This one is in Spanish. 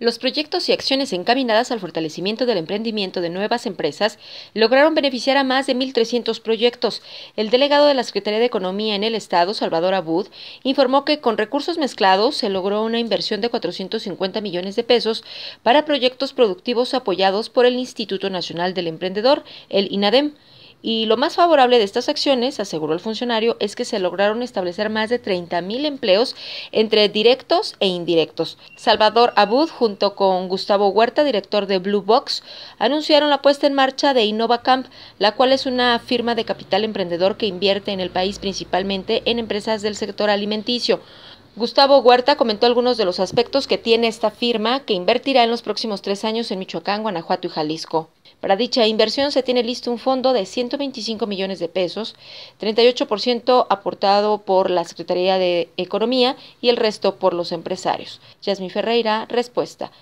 Los proyectos y acciones encaminadas al fortalecimiento del emprendimiento de nuevas empresas lograron beneficiar a más de 1.300 proyectos. El delegado de la Secretaría de Economía en el Estado, Salvador Abud, informó que con recursos mezclados se logró una inversión de 450 millones de pesos para proyectos productivos apoyados por el Instituto Nacional del Emprendedor, el INADEM. Y lo más favorable de estas acciones, aseguró el funcionario, es que se lograron establecer más de 30.000 empleos entre directos e indirectos. Salvador Abud, junto con Gustavo Huerta, director de Blue Box, anunciaron la puesta en marcha de InnovaCamp, la cual es una firma de capital emprendedor que invierte en el país principalmente en empresas del sector alimenticio. Gustavo Huerta comentó algunos de los aspectos que tiene esta firma que invertirá en los próximos tres años en Michoacán, Guanajuato y Jalisco. Para dicha inversión se tiene listo un fondo de 125 millones de pesos, 38% aportado por la Secretaría de Economía y el resto por los empresarios. Yasmin Ferreira, respuesta.